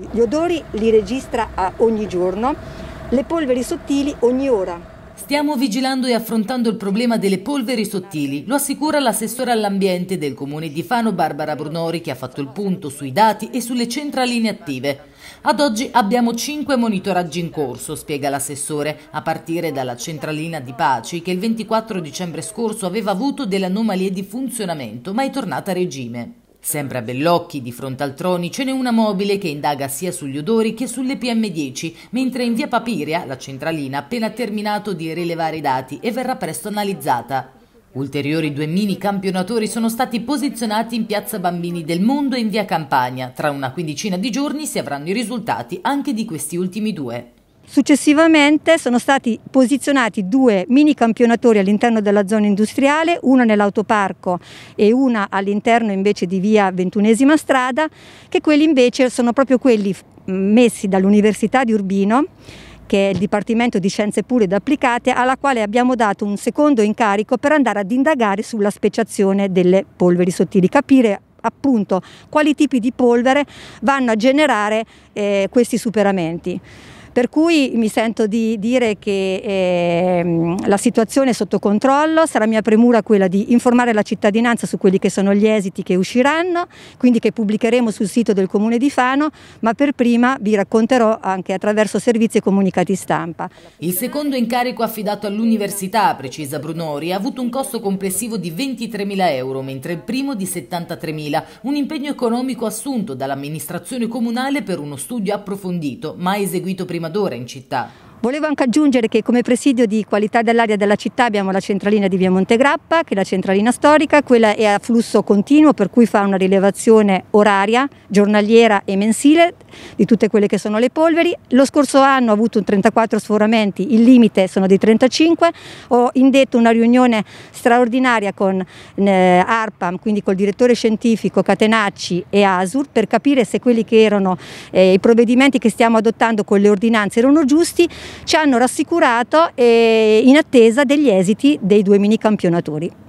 Gli odori li registra ogni giorno, le polveri sottili ogni ora. Stiamo vigilando e affrontando il problema delle polveri sottili, lo assicura l'assessore all'ambiente del comune di Fano Barbara Brunori che ha fatto il punto sui dati e sulle centraline attive. Ad oggi abbiamo cinque monitoraggi in corso, spiega l'assessore, a partire dalla centralina di Paci che il 24 dicembre scorso aveva avuto delle anomalie di funzionamento ma è tornata a regime. Sempre a Bellocchi, di fronte al Troni, ce n'è una mobile che indaga sia sugli odori che sulle PM10, mentre in via Papiria, la centralina, ha appena terminato di rilevare i dati e verrà presto analizzata. Ulteriori due mini campionatori sono stati posizionati in Piazza Bambini del Mondo e in via Campania. Tra una quindicina di giorni si avranno i risultati anche di questi ultimi due. Successivamente sono stati posizionati due mini campionatori all'interno della zona industriale, uno nell'autoparco e una all'interno invece di via Ventunesima Strada, che quelli invece sono proprio quelli messi dall'Università di Urbino che è il Dipartimento di Scienze Pure ed Applicate, alla quale abbiamo dato un secondo incarico per andare ad indagare sulla speciazione delle polveri sottili, capire appunto quali tipi di polvere vanno a generare eh, questi superamenti. Per cui mi sento di dire che eh, la situazione è sotto controllo, sarà mia premura quella di informare la cittadinanza su quelli che sono gli esiti che usciranno, quindi che pubblicheremo sul sito del Comune di Fano, ma per prima vi racconterò anche attraverso servizi e comunicati stampa. Il secondo incarico affidato all'università, precisa Brunori, ha avuto un costo complessivo di 23.000 euro, mentre il primo di 73.000, un impegno economico assunto dall'amministrazione comunale per uno studio approfondito, mai eseguito prima d'ora in città. Volevo anche aggiungere che come presidio di qualità dell'aria della città abbiamo la centralina di via Montegrappa, che è la centralina storica, quella è a flusso continuo per cui fa una rilevazione oraria, giornaliera e mensile di tutte quelle che sono le polveri. Lo scorso anno ho avuto 34 sforamenti, il limite sono di 35, ho indetto una riunione straordinaria con eh, ARPAM, quindi col direttore scientifico Catenacci e ASUR per capire se quelli che erano eh, i provvedimenti che stiamo adottando con le ordinanze erano giusti ci hanno rassicurato eh, in attesa degli esiti dei due mini campionatori.